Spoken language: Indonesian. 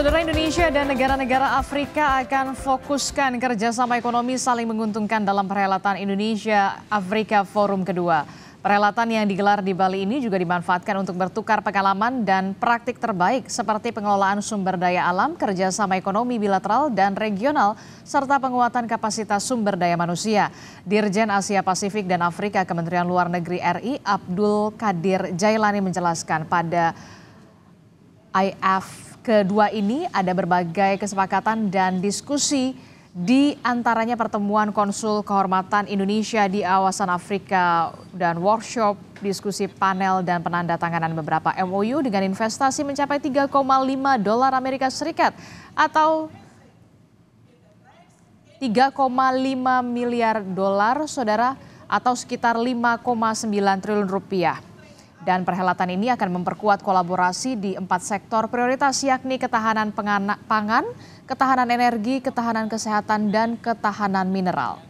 Saudara Indonesia dan negara-negara Afrika akan fokuskan kerjasama ekonomi saling menguntungkan dalam perhelatan Indonesia Afrika Forum kedua. Perhelatan yang digelar di Bali ini juga dimanfaatkan untuk bertukar pengalaman dan praktik terbaik seperti pengelolaan sumber daya alam, kerjasama ekonomi bilateral dan regional, serta penguatan kapasitas sumber daya manusia. Dirjen Asia Pasifik dan Afrika Kementerian Luar Negeri RI Abdul Kadir Jailani menjelaskan pada IF kedua ini ada berbagai kesepakatan dan diskusi di antaranya pertemuan konsul kehormatan Indonesia di awasan Afrika dan workshop diskusi panel dan penanda tanganan beberapa MOU dengan investasi mencapai 3,5 dolar Amerika Serikat atau 3,5 miliar dolar saudara atau sekitar 5,9 triliun rupiah. Dan perhelatan ini akan memperkuat kolaborasi di empat sektor prioritas yakni ketahanan pangan, ketahanan energi, ketahanan kesehatan, dan ketahanan mineral.